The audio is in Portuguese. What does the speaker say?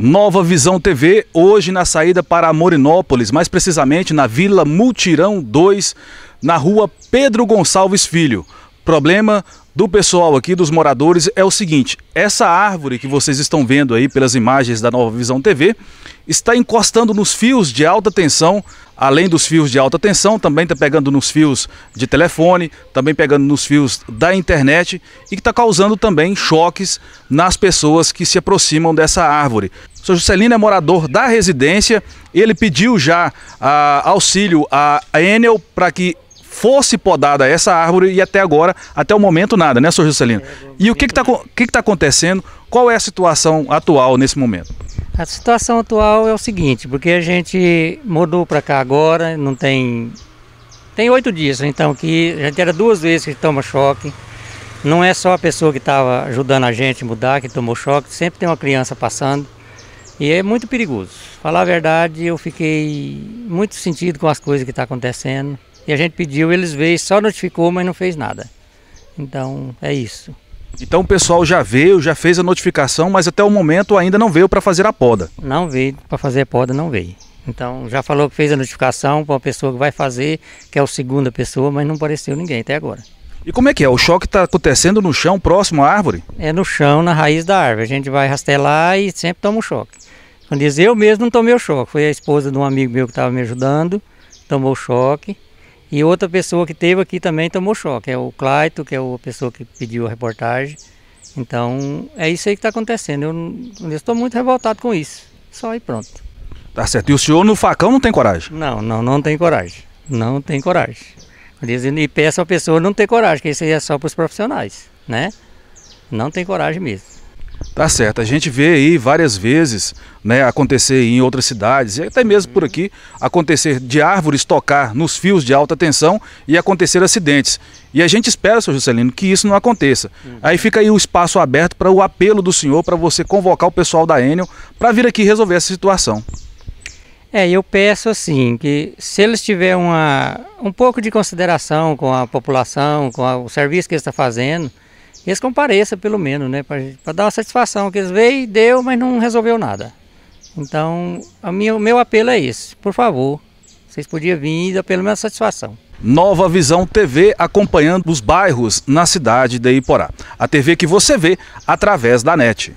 Nova Visão TV, hoje na saída para Morinópolis, mais precisamente na Vila Multirão 2, na rua Pedro Gonçalves Filho. Problema: do pessoal aqui, dos moradores, é o seguinte: essa árvore que vocês estão vendo aí pelas imagens da Nova Visão TV está encostando nos fios de alta tensão. Além dos fios de alta tensão, também está pegando nos fios de telefone, também pegando nos fios da internet e que está causando também choques nas pessoas que se aproximam dessa árvore. O Juscelino é morador da residência, ele pediu já a, ah, auxílio à Enel para que fosse podada essa árvore e até agora, até o momento, nada, né, Sr. Juscelino? E o que está que que tá acontecendo? Qual é a situação atual nesse momento? A situação atual é o seguinte, porque a gente mudou para cá agora, não tem. Tem oito dias, então, que a gente era duas vezes que toma choque. Não é só a pessoa que estava ajudando a gente mudar, que tomou choque, sempre tem uma criança passando. E é muito perigoso. Falar a verdade, eu fiquei muito sentido com as coisas que estão tá acontecendo. E a gente pediu, eles veio, só notificou, mas não fez nada. Então, é isso. Então o pessoal já veio, já fez a notificação, mas até o momento ainda não veio para fazer a poda. Não veio para fazer a poda, não veio. Então já falou que fez a notificação para uma pessoa que vai fazer, que é a segunda pessoa, mas não apareceu ninguém até agora. E como é que é? O choque está acontecendo no chão, próximo à árvore? É no chão, na raiz da árvore. A gente vai rastelar e sempre toma um choque. Quando diz eu mesmo não tomei o choque, foi a esposa de um amigo meu que estava me ajudando, tomou o choque. E outra pessoa que teve aqui também tomou choque, é o Claito, que é a pessoa que pediu a reportagem. Então, é isso aí que está acontecendo. Eu, eu estou muito revoltado com isso. Só e pronto. Tá certo. E o senhor no facão não tem coragem? Não, não, não tem coragem. Não tem coragem. E peço à pessoa não ter coragem, que isso aí é só para os profissionais, né? Não tem coragem mesmo. Tá certo. A gente vê aí várias vezes né, acontecer em outras cidades, e até mesmo por aqui, acontecer de árvores tocar nos fios de alta tensão e acontecer acidentes. E a gente espera, seu Juscelino, que isso não aconteça. Uhum. Aí fica aí o espaço aberto para o apelo do senhor para você convocar o pessoal da Enel para vir aqui resolver essa situação. É, eu peço assim que se eles tiverem uma, um pouco de consideração com a população, com a, o serviço que eles estão fazendo, eles compareçam pelo menos, né? Para dar uma satisfação, que eles veio, deu, mas não resolveu nada. Então, a o meu apelo é esse. Por favor, vocês podiam vir e dar pelo menos satisfação. Nova Visão TV acompanhando os bairros na cidade de Iporá. A TV que você vê através da net.